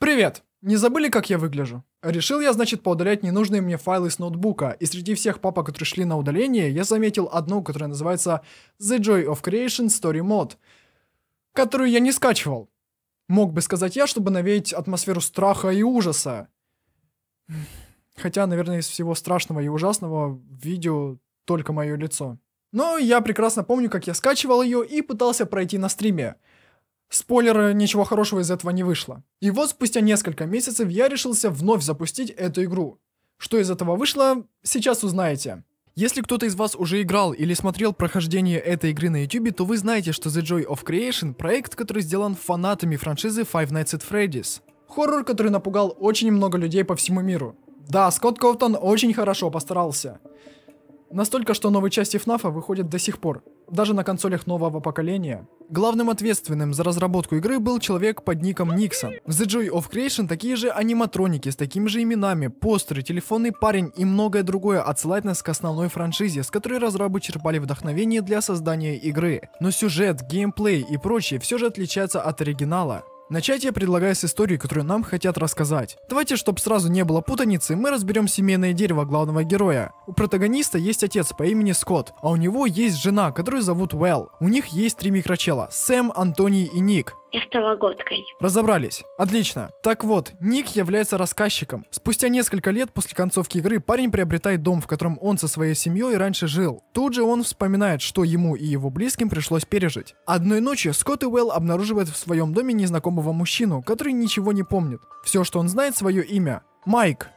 Привет! Не забыли, как я выгляжу? Решил я, значит, поудалять ненужные мне файлы с ноутбука, и среди всех папок, которые шли на удаление, я заметил одну, которая называется The Joy of Creation Story Mod, которую я не скачивал. Мог бы сказать я, чтобы навеять атмосферу страха и ужаса. Хотя, наверное, из всего страшного и ужасного в видео только мое лицо. Но я прекрасно помню, как я скачивал ее и пытался пройти на стриме. Спойлеры ничего хорошего из этого не вышло. И вот спустя несколько месяцев я решился вновь запустить эту игру. Что из этого вышло, сейчас узнаете. Если кто-то из вас уже играл или смотрел прохождение этой игры на YouTube, то вы знаете, что The Joy of Creation — проект, который сделан фанатами франшизы Five Nights at Freddy's. Хоррор, который напугал очень много людей по всему миру. Да, Скотт Коптон очень хорошо постарался. Настолько, что новые части FNAF а выходят до сих пор даже на консолях нового поколения. Главным ответственным за разработку игры был человек под ником Никсон. В The Joy of Creation такие же аниматроники с такими же именами, постеры, телефонный парень и многое другое отсылает нас к основной франшизе, с которой разрабы черпали вдохновение для создания игры. Но сюжет, геймплей и прочее все же отличаются от оригинала. Начать я предлагаю с истории, которую нам хотят рассказать. Давайте, чтобы сразу не было путаницы, мы разберем семейное дерево главного героя. У протагониста есть отец по имени Скотт, а у него есть жена, которую зовут Уэлл. У них есть три микрочела – Сэм, Антони и Ник. Я Разобрались. Отлично. Так вот, Ник является рассказчиком. Спустя несколько лет после концовки игры парень приобретает дом, в котором он со своей семьей раньше жил. Тут же он вспоминает, что ему и его близким пришлось пережить. Одной ночью Скотт и Уэлл обнаруживают в своем доме незнакомого мужчину, который ничего не помнит. Все, что он знает, свое имя. Майк.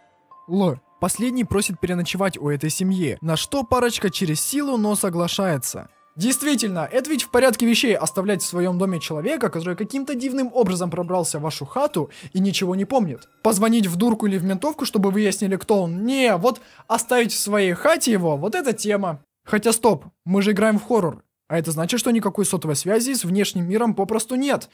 Л. Последний просит переночевать у этой семьи, на что парочка через силу, но соглашается. Действительно, это ведь в порядке вещей оставлять в своем доме человека, который каким-то дивным образом пробрался в вашу хату и ничего не помнит. Позвонить в дурку или в ментовку, чтобы выяснили, кто он. Не, вот оставить в своей хате его, вот эта тема. Хотя стоп, мы же играем в хоррор. А это значит, что никакой сотовой связи с внешним миром попросту нет.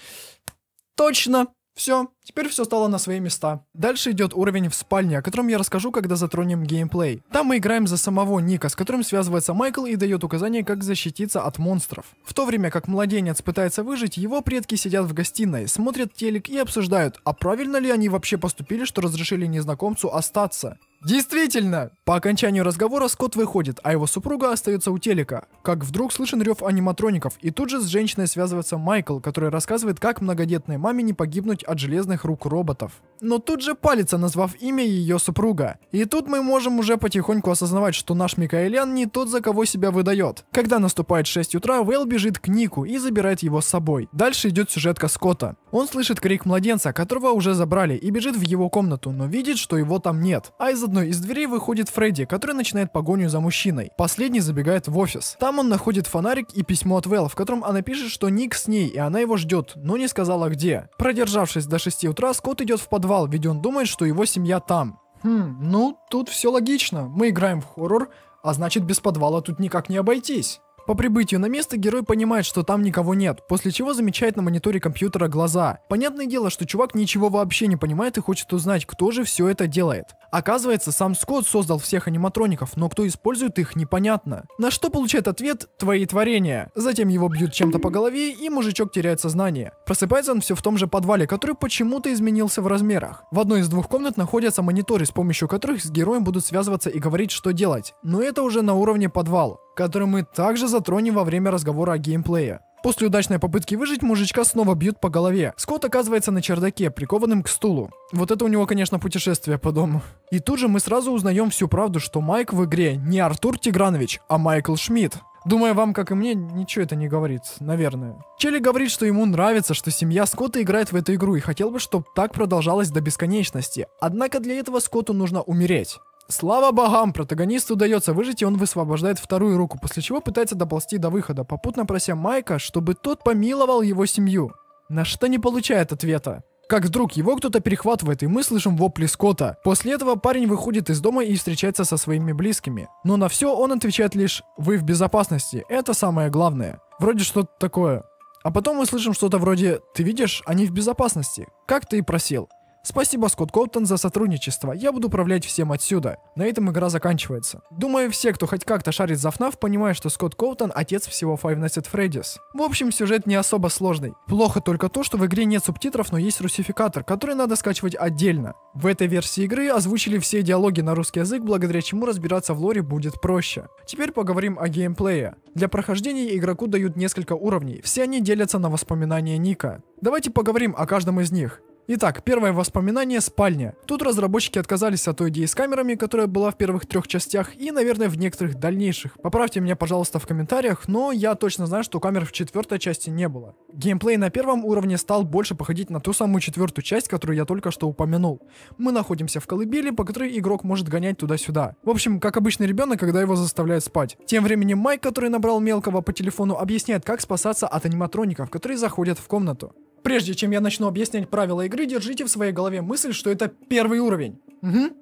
Точно. Все, теперь все стало на свои места. Дальше идет уровень в спальне, о котором я расскажу, когда затронем геймплей. Там мы играем за самого Ника, с которым связывается Майкл и дает указания, как защититься от монстров. В то время как младенец пытается выжить, его предки сидят в гостиной, смотрят телек и обсуждают, а правильно ли они вообще поступили, что разрешили незнакомцу остаться. Действительно! По окончанию разговора Скотт выходит, а его супруга остается у телека. Как вдруг слышен рев аниматроников, и тут же с женщиной связывается Майкл, который рассказывает, как многодетной маме не погибнуть от железных рук роботов. Но тут же палится, назвав имя ее супруга. И тут мы можем уже потихоньку осознавать, что наш Микаэлян не тот, за кого себя выдает. Когда наступает 6 утра, Вэлл бежит к Нику и забирает его с собой. Дальше идет сюжетка Скотта. Он слышит крик младенца, которого уже забрали, и бежит в его комнату, но видит, что его там нет. А из одной из дверей выходит Фредди, который начинает погоню за мужчиной. Последний забегает в офис. Там он находит фонарик и письмо от Вэл, в котором она пишет, что Ник с ней, и она его ждет, но не сказала где. Продержавшись до 6 утра, Скотт идет в подвал, ведь он думает, что его семья там. Хм, ну, тут все логично. Мы играем в хоррор, а значит без подвала тут никак не обойтись. По прибытию на место герой понимает, что там никого нет, после чего замечает на мониторе компьютера глаза. Понятное дело, что чувак ничего вообще не понимает и хочет узнать, кто же все это делает. Оказывается, сам Скотт создал всех аниматроников, но кто использует их, непонятно. На что получает ответ «твои творения». Затем его бьют чем-то по голове, и мужичок теряет сознание. Просыпается он все в том же подвале, который почему-то изменился в размерах. В одной из двух комнат находятся мониторы, с помощью которых с героем будут связываться и говорить, что делать. Но это уже на уровне подвал, который мы также за затронем во время разговора о геймплее. После удачной попытки выжить, мужичка снова бьют по голове. Скотт оказывается на чердаке, прикованным к стулу. Вот это у него, конечно, путешествие по дому. И тут же мы сразу узнаем всю правду, что Майк в игре не Артур Тигранович, а Майкл Шмидт. Думаю, вам, как и мне, ничего это не говорит, наверное. Челли говорит, что ему нравится, что семья Скотта играет в эту игру и хотел бы, чтобы так продолжалось до бесконечности. Однако для этого Скотту нужно умереть. Слава богам, протагонисту удается выжить, и он высвобождает вторую руку, после чего пытается доползти до выхода, попутно прося Майка, чтобы тот помиловал его семью. На что не получает ответа. Как вдруг его кто-то перехватывает, и мы слышим вопли Скотта. После этого парень выходит из дома и встречается со своими близкими. Но на все он отвечает лишь «Вы в безопасности, это самое главное». Вроде что-то такое. А потом мы слышим что-то вроде «Ты видишь, они в безопасности, как ты и просил». Спасибо, Скотт Колтон, за сотрудничество. Я буду управлять всем отсюда. На этом игра заканчивается. Думаю, все, кто хоть как-то шарит за FNAF, понимают, что Скотт Колтон отец всего Five Nights at Freddy's. В общем, сюжет не особо сложный. Плохо только то, что в игре нет субтитров, но есть русификатор, который надо скачивать отдельно. В этой версии игры озвучили все диалоги на русский язык, благодаря чему разбираться в лоре будет проще. Теперь поговорим о геймплее. Для прохождения игроку дают несколько уровней, все они делятся на воспоминания Ника. Давайте поговорим о каждом из них. Итак, первое воспоминание – спальня. Тут разработчики отказались от той идеи с камерами, которая была в первых трех частях и, наверное, в некоторых дальнейших. Поправьте меня, пожалуйста, в комментариях, но я точно знаю, что камер в четвертой части не было. Геймплей на первом уровне стал больше походить на ту самую четвертую часть, которую я только что упомянул. Мы находимся в колыбели, по которой игрок может гонять туда-сюда. В общем, как обычный ребенок, когда его заставляют спать. Тем временем Майк, который набрал мелкого по телефону, объясняет, как спасаться от аниматроников, которые заходят в комнату. Прежде чем я начну объяснять правила игры, держите в своей голове мысль, что это первый уровень. Угу.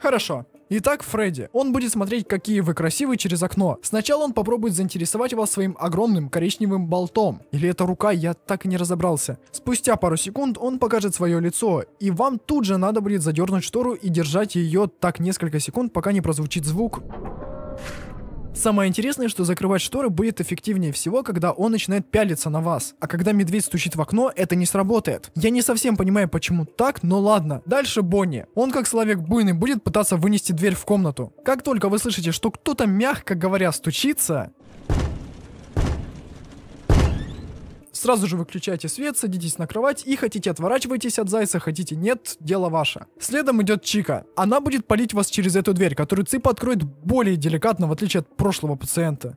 Хорошо. Итак, Фредди. Он будет смотреть, какие вы красивы через окно. Сначала он попробует заинтересовать вас своим огромным коричневым болтом. Или это рука, я так и не разобрался. Спустя пару секунд он покажет свое лицо, и вам тут же надо будет задернуть штору и держать ее так несколько секунд, пока не прозвучит звук. Самое интересное, что закрывать шторы будет эффективнее всего, когда он начинает пялиться на вас. А когда медведь стучит в окно, это не сработает. Я не совсем понимаю, почему так, но ладно. Дальше Бонни. Он как человек буйный будет пытаться вынести дверь в комнату. Как только вы слышите, что кто-то мягко говоря стучится, Сразу же выключайте свет, садитесь на кровать и хотите отворачивайтесь от зайца, хотите нет, дело ваше. Следом идет Чика. Она будет палить вас через эту дверь, которую Цыпа откроет более деликатно, в отличие от прошлого пациента.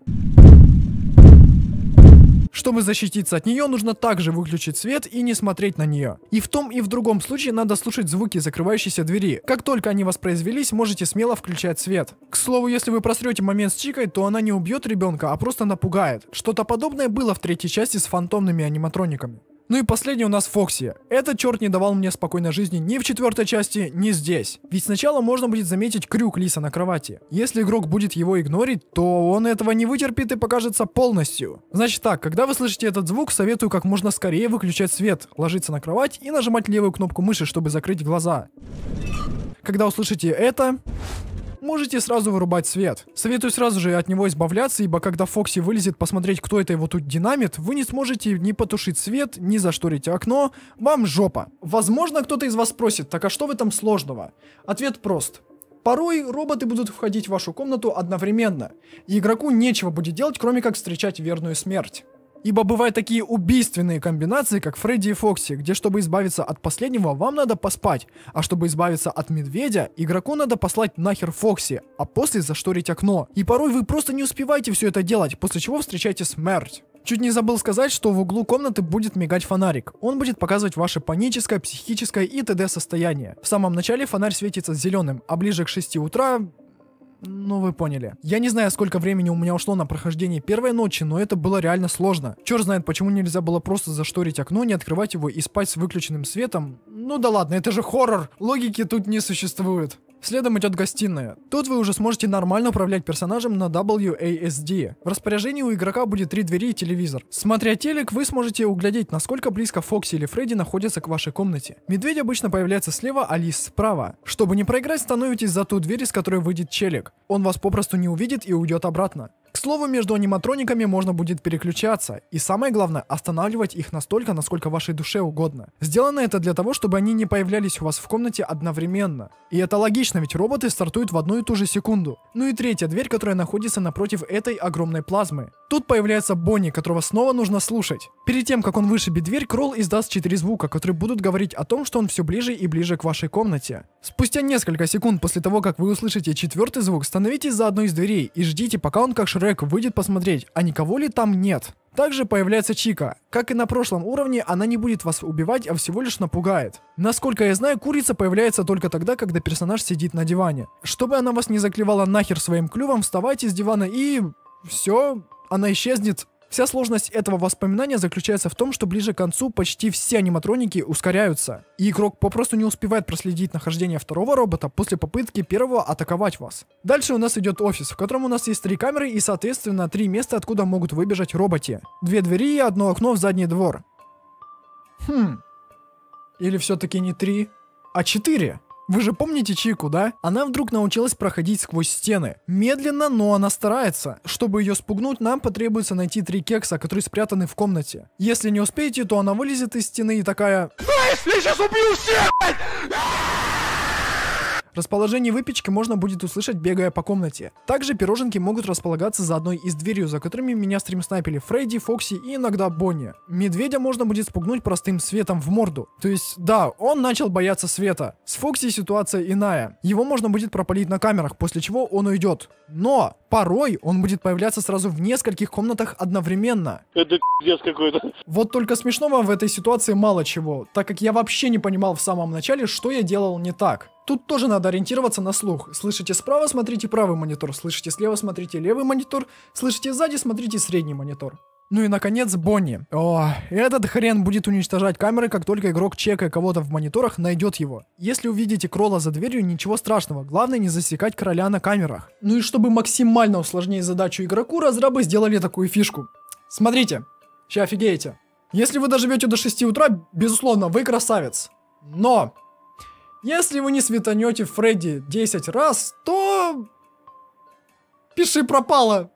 Чтобы защититься от нее, нужно также выключить свет и не смотреть на нее. И в том и в другом случае надо слушать звуки закрывающейся двери. Как только они воспроизвелись, можете смело включать свет. К слову, если вы просрете момент с Чикой, то она не убьет ребенка, а просто напугает. Что-то подобное было в третьей части с фантомными аниматрониками. Ну и последний у нас Фокси. Этот черт не давал мне спокойной жизни ни в четвертой части, ни здесь. Ведь сначала можно будет заметить крюк Лиса на кровати. Если игрок будет его игнорить, то он этого не вытерпит и покажется полностью. Значит так, когда вы слышите этот звук, советую как можно скорее выключать свет, ложиться на кровать и нажимать левую кнопку мыши, чтобы закрыть глаза. Когда услышите это можете сразу вырубать свет. Советую сразу же от него избавляться, ибо когда Фокси вылезет посмотреть, кто это его тут динамит, вы не сможете ни потушить свет, ни зашторить окно, вам жопа. Возможно, кто-то из вас спросит, так а что в этом сложного? Ответ прост. Порой роботы будут входить в вашу комнату одновременно, и игроку нечего будет делать, кроме как встречать верную смерть. Ибо бывают такие убийственные комбинации, как Фредди и Фокси, где чтобы избавиться от последнего, вам надо поспать, а чтобы избавиться от медведя, игроку надо послать нахер Фокси, а после зашторить окно. И порой вы просто не успеваете все это делать, после чего встречаете смерть. Чуть не забыл сказать, что в углу комнаты будет мигать фонарик. Он будет показывать ваше паническое, психическое и т.д. состояние. В самом начале фонарь светится зеленым, а ближе к 6 утра ну, вы поняли. Я не знаю, сколько времени у меня ушло на прохождение первой ночи, но это было реально сложно. Черт знает, почему нельзя было просто зашторить окно, не открывать его и спать с выключенным светом. Ну да ладно, это же хоррор. Логики тут не существует. Следом идет гостиная. Тут вы уже сможете нормально управлять персонажем на WASD. В распоряжении у игрока будет три двери и телевизор. Смотря телек, вы сможете углядеть, насколько близко Фокси или Фредди находятся к вашей комнате. Медведь обычно появляется слева, а лис справа. Чтобы не проиграть, становитесь за ту дверь, из которой выйдет челик. Он вас попросту не увидит и уйдет обратно слову, между аниматрониками можно будет переключаться, и самое главное, останавливать их настолько, насколько вашей душе угодно. Сделано это для того, чтобы они не появлялись у вас в комнате одновременно. И это логично, ведь роботы стартуют в одну и ту же секунду. Ну и третья дверь, которая находится напротив этой огромной плазмы. Тут появляется Бонни, которого снова нужно слушать. Перед тем, как он вышибет дверь, Кролл издаст 4 звука, которые будут говорить о том, что он все ближе и ближе к вашей комнате. Спустя несколько секунд после того, как вы услышите четвертый звук, становитесь за одной из дверей и ждите, пока он как Шрек Джек выйдет посмотреть, а никого ли там нет. Также появляется Чика. Как и на прошлом уровне, она не будет вас убивать, а всего лишь напугает. Насколько я знаю, курица появляется только тогда, когда персонаж сидит на диване. Чтобы она вас не заклевала нахер своим клювом, вставайте с дивана и... Все, она исчезнет Вся сложность этого воспоминания заключается в том, что ближе к концу почти все аниматроники ускоряются, и игрок попросту не успевает проследить нахождение второго робота после попытки первого атаковать вас. Дальше у нас идет офис, в котором у нас есть три камеры и соответственно три места, откуда могут выбежать роботи. Две двери и одно окно в задний двор. Хм. Или все-таки не три, а четыре. Вы же помните Чику, да? Она вдруг научилась проходить сквозь стены. Медленно, но она старается. Чтобы ее спугнуть, нам потребуется найти три кекса, которые спрятаны в комнате. Если не успеете, то она вылезет из стены и такая... Если я сейчас убью всех! Расположение выпечки можно будет услышать, бегая по комнате. Также пироженки могут располагаться за одной из дверью, за которыми меня стрим снайпили Фредди, Фокси и иногда Бонни. Медведя можно будет спугнуть простым светом в морду. То есть, да, он начал бояться света. С Фокси ситуация иная. Его можно будет пропалить на камерах, после чего он уйдет. Но порой он будет появляться сразу в нескольких комнатах одновременно. Это пиздец какой-то. Вот только смешного в этой ситуации мало чего, так как я вообще не понимал в самом начале, что я делал не так. Тут тоже надо ориентироваться на слух. Слышите справа, смотрите правый монитор, слышите слева, смотрите левый монитор, слышите сзади, смотрите средний монитор. Ну и наконец Бонни. О, этот хрен будет уничтожать камеры, как только игрок, чекая кого-то в мониторах, найдет его. Если увидите крола за дверью, ничего страшного, главное не засекать короля на камерах. Ну и чтобы максимально усложнить задачу игроку, разрабы сделали такую фишку. Смотрите, сейчас офигеете. Если вы доживете до 6 утра, безусловно, вы красавец. Но если вы не светанете Фредди 10 раз, то... Пиши пропало.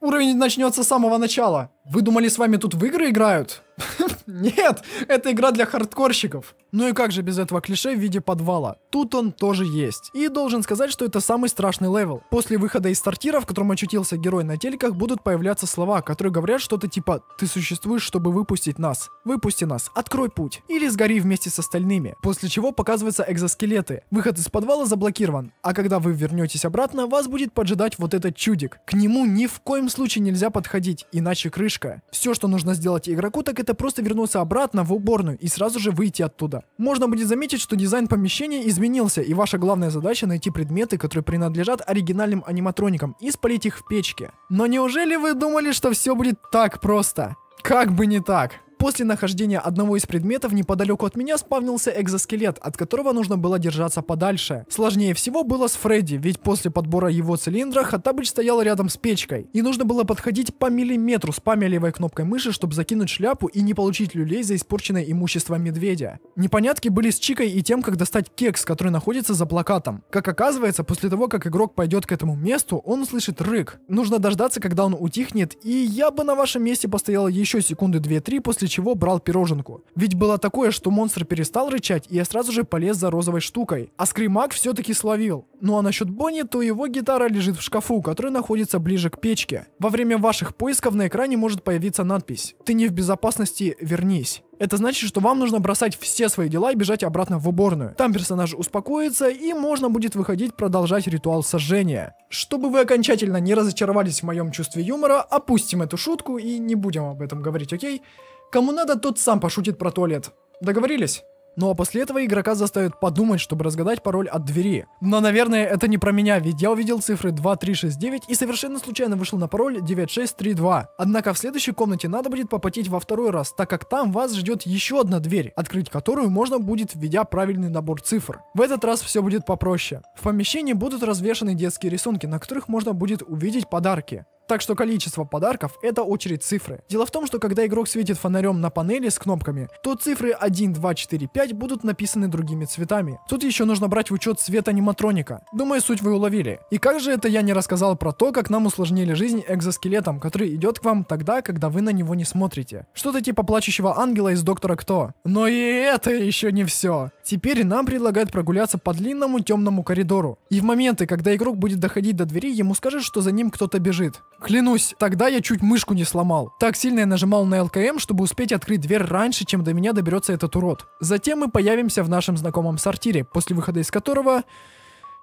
Уровень начнется с самого начала. Вы думали, с вами тут в игры играют? Нет, это игра для хардкорщиков. Ну и как же без этого клише в виде подвала? Тут он тоже есть. И должен сказать, что это самый страшный левел. После выхода из стартира, в котором очутился герой на телеках, будут появляться слова, которые говорят что-то типа «Ты существуешь, чтобы выпустить нас». «Выпусти нас», «Открой путь» или «Сгори вместе с остальными». После чего показываются экзоскелеты. Выход из подвала заблокирован, а когда вы вернетесь обратно, вас будет поджидать вот этот чудик. К нему ни в коем случае нельзя подходить, иначе крыша фишка. Все, что нужно сделать игроку, так это просто вернуться обратно в уборную и сразу же выйти оттуда. Можно будет заметить, что дизайн помещения изменился, и ваша главная задача найти предметы, которые принадлежат оригинальным аниматроникам, и спалить их в печке. Но неужели вы думали, что все будет так просто? Как бы не так. После нахождения одного из предметов неподалеку от меня спавнился экзоскелет, от которого нужно было держаться подальше. Сложнее всего было с Фредди, ведь после подбора его цилиндра Хаттабыч стоял рядом с печкой, и нужно было подходить по миллиметру с левой кнопкой мыши, чтобы закинуть шляпу и не получить люлей за испорченное имущество медведя. Непонятки были с Чикой и тем, как достать кекс, который находится за плакатом. Как оказывается, после того, как игрок пойдет к этому месту, он услышит рык. Нужно дождаться, когда он утихнет, и я бы на вашем месте постоял еще секунды 2-3 после чего брал пироженку. Ведь было такое, что монстр перестал рычать, и я сразу же полез за розовой штукой. А скримак все-таки словил. Ну а насчет Бонни, то его гитара лежит в шкафу, который находится ближе к печке. Во время ваших поисков на экране может появиться надпись «Ты не в безопасности, вернись». Это значит, что вам нужно бросать все свои дела и бежать обратно в уборную. Там персонаж успокоится и можно будет выходить продолжать ритуал сожжения. Чтобы вы окончательно не разочаровались в моем чувстве юмора, опустим эту шутку и не будем об этом говорить, окей? Кому надо, тот сам пошутит про туалет. Договорились? Ну а после этого игрока заставят подумать, чтобы разгадать пароль от двери. Но, наверное, это не про меня, ведь я увидел цифры 2369 и совершенно случайно вышел на пароль 9632. Однако в следующей комнате надо будет попотеть во второй раз, так как там вас ждет еще одна дверь, открыть которую можно будет, введя правильный набор цифр. В этот раз все будет попроще. В помещении будут развешаны детские рисунки, на которых можно будет увидеть подарки. Так что количество подарков — это очередь цифры. Дело в том, что когда игрок светит фонарем на панели с кнопками, то цифры 1, 2, 4, 5 будут написаны другими цветами. Тут еще нужно брать в учет цвет аниматроника. Думаю, суть вы уловили. И как же это я не рассказал про то, как нам усложнили жизнь экзоскелетом, который идет к вам тогда, когда вы на него не смотрите. Что-то типа плачущего ангела из Доктора Кто. Но и это еще не все. Теперь нам предлагают прогуляться по длинному темному коридору. И в моменты, когда игрок будет доходить до двери, ему скажут, что за ним кто-то бежит. Клянусь, тогда я чуть мышку не сломал. Так сильно я нажимал на ЛКМ, чтобы успеть открыть дверь раньше, чем до меня доберется этот урод. Затем мы появимся в нашем знакомом сортире, после выхода из которого...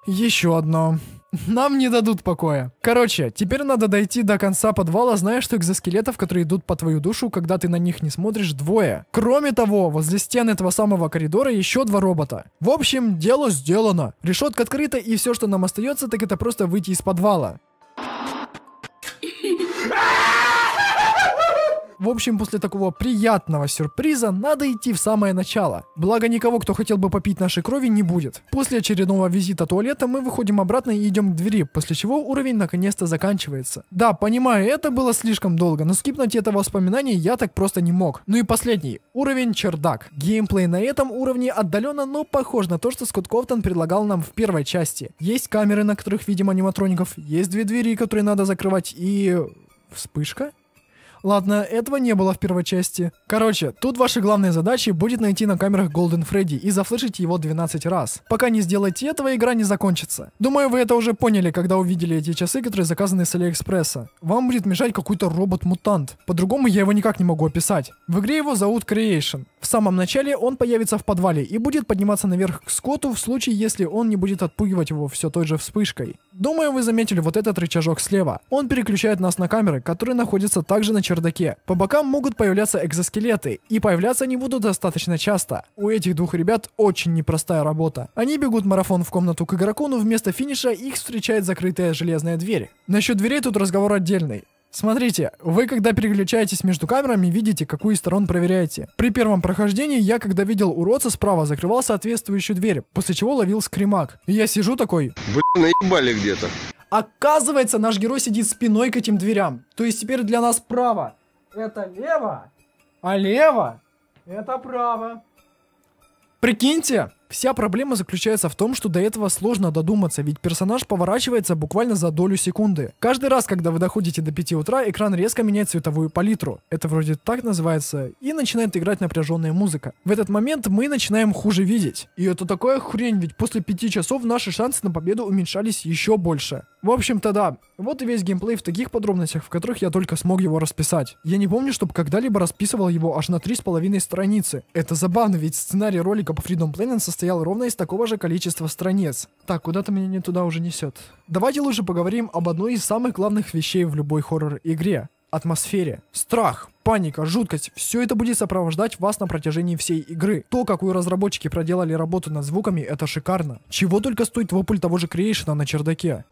Еще одно. Нам не дадут покоя. Короче, теперь надо дойти до конца подвала, зная, что экзоскелетов, которые идут по твою душу, когда ты на них не смотришь, двое. Кроме того, возле стен этого самого коридора еще два робота. В общем, дело сделано. Решетка открыта, и все, что нам остается, так это просто выйти из подвала. В общем, после такого приятного сюрприза надо идти в самое начало. Благо никого, кто хотел бы попить нашей крови, не будет. После очередного визита туалета мы выходим обратно и идем к двери, после чего уровень наконец-то заканчивается. Да, понимаю, это было слишком долго, но скипнуть это воспоминания я так просто не мог. Ну и последний. Уровень чердак. Геймплей на этом уровне отдаленно, но похож на то, что Скотт Кофтон предлагал нам в первой части. Есть камеры, на которых видим аниматроников, есть две двери, которые надо закрывать и... Вспышка? Ладно, этого не было в первой части. Короче, тут вашей главной задачей будет найти на камерах Голден Фредди и зафлешить его 12 раз. Пока не сделаете этого, игра не закончится. Думаю, вы это уже поняли, когда увидели эти часы, которые заказаны с Алиэкспресса. Вам будет мешать какой-то робот-мутант. По-другому я его никак не могу описать. В игре его зовут Creation. В самом начале он появится в подвале и будет подниматься наверх к Скотту в случае, если он не будет отпугивать его все той же вспышкой. Думаю, вы заметили вот этот рычажок слева. Он переключает нас на камеры, которые находятся также на чердаке. По бокам могут появляться экзоскелеты, и появляться они будут достаточно часто. У этих двух ребят очень непростая работа. Они бегут марафон в комнату к игроку, но вместо финиша их встречает закрытая железная дверь. Насчет дверей тут разговор отдельный. Смотрите, вы когда переключаетесь между камерами, видите, какую из сторон проверяете. При первом прохождении я, когда видел уродца справа, закрывал соответствующую дверь, после чего ловил скримак. И я сижу такой... Блин, наебали где-то. Оказывается, наш герой сидит спиной к этим дверям. То есть теперь для нас право это лево, а лево это право. Прикиньте, Вся проблема заключается в том, что до этого сложно додуматься, ведь персонаж поворачивается буквально за долю секунды. Каждый раз, когда вы доходите до 5 утра, экран резко меняет цветовую палитру, это вроде так называется, и начинает играть напряженная музыка. В этот момент мы начинаем хуже видеть. И это такая хрень, ведь после 5 часов наши шансы на победу уменьшались еще больше. В общем-то да, вот и весь геймплей в таких подробностях, в которых я только смог его расписать. Я не помню, чтобы когда-либо расписывал его аж на 3,5 страницы. Это забавно, ведь сценарий ролика по Freedom Planet состоял ровно из такого же количества страниц. Так, куда-то меня не туда уже несет. Давайте лучше поговорим об одной из самых главных вещей в любой хоррор-игре атмосфере. Страх, паника, жуткость – все это будет сопровождать вас на протяжении всей игры. То, какую разработчики проделали работу над звуками, это шикарно. Чего только стоит вопль того же Крейшена на чердаке.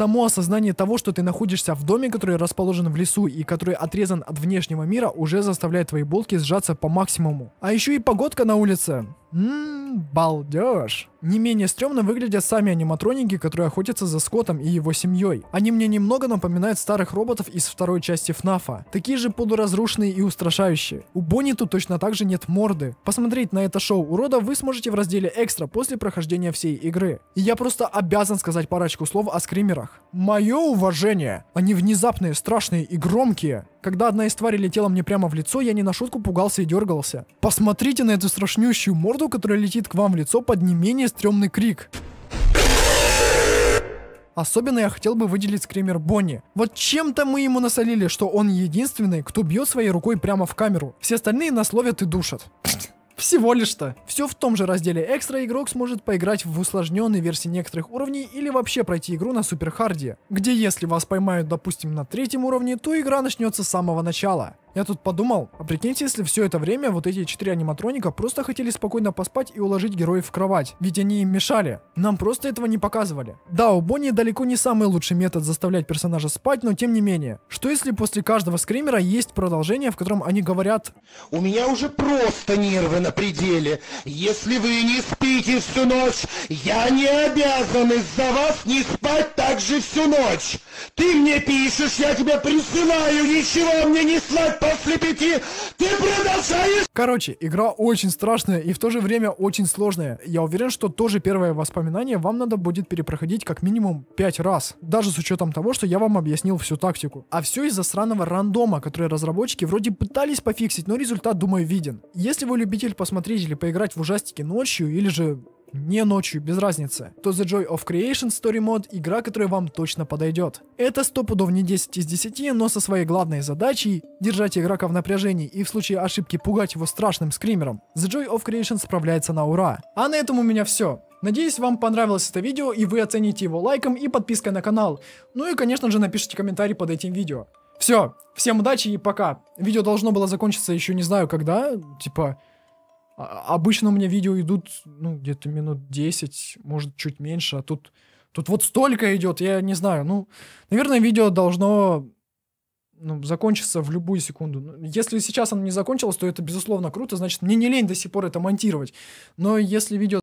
само осознание того, что ты находишься в доме, который расположен в лесу и который отрезан от внешнего мира, уже заставляет твои булки сжаться по максимуму. А еще и погодка на улице. Ммм, балдеж. Не менее стрёмно выглядят сами аниматроники, которые охотятся за Скоттом и его семьей. Они мне немного напоминают старых роботов из второй части ФНАФа. Такие же полуразрушенные и устрашающие. У Бонни тут точно так же нет морды. Посмотреть на это шоу урода вы сможете в разделе «Экстра» после прохождения всей игры. И я просто обязан сказать парочку слов о скримерах. Мое уважение! Они внезапные, страшные и громкие. Когда одна из тварей летела мне прямо в лицо, я не на шутку пугался и дергался. Посмотрите на эту страшнющую морду, которая летит к вам в лицо под не менее стрёмный крик. Особенно я хотел бы выделить скример Бонни. Вот чем-то мы ему насолили, что он единственный, кто бьет своей рукой прямо в камеру. Все остальные нас ловят и душат. Всего лишь-то. Все в том же разделе экстра игрок сможет поиграть в усложненной версии некоторых уровней или вообще пройти игру на суперхарде, где если вас поймают допустим на третьем уровне, то игра начнется с самого начала. Я тут подумал, а прикиньте, если все это время вот эти четыре аниматроника просто хотели спокойно поспать и уложить героев в кровать, ведь они им мешали. Нам просто этого не показывали. Да, у Бонни далеко не самый лучший метод заставлять персонажа спать, но тем не менее. Что если после каждого скримера есть продолжение, в котором они говорят «У меня уже просто нервы на пределе. Если вы не спите всю ночь, я не обязан из-за вас не спать так же всю ночь. Ты мне пишешь, я тебя присылаю, ничего мне не сладко после пяти ты продолжаешь... Короче, игра очень страшная и в то же время очень сложная. Я уверен, что тоже первое воспоминание вам надо будет перепроходить как минимум пять раз. Даже с учетом того, что я вам объяснил всю тактику. А все из-за сраного рандома, который разработчики вроде пытались пофиксить, но результат, думаю, виден. Если вы любитель посмотреть или поиграть в ужастики ночью, или же не ночью, без разницы, то The Joy of Creation Story Mode — игра, которая вам точно подойдет. Это 100 пудов не 10 из 10, но со своей главной задачей — держать игрока в напряжении и в случае ошибки пугать его страшным скримером, The Joy of Creation справляется на ура. А на этом у меня все. Надеюсь, вам понравилось это видео и вы оцените его лайком и подпиской на канал. Ну и, конечно же, напишите комментарий под этим видео. Все, всем удачи и пока. Видео должно было закончиться еще не знаю когда, типа а, обычно у меня видео идут, ну, где-то минут 10, может, чуть меньше, а тут, тут вот столько идет, я не знаю. Ну, наверное, видео должно ну, закончится в любую секунду. Ну, если сейчас оно не закончилось, то это, безусловно, круто, значит, мне не лень до сих пор это монтировать. Но если видео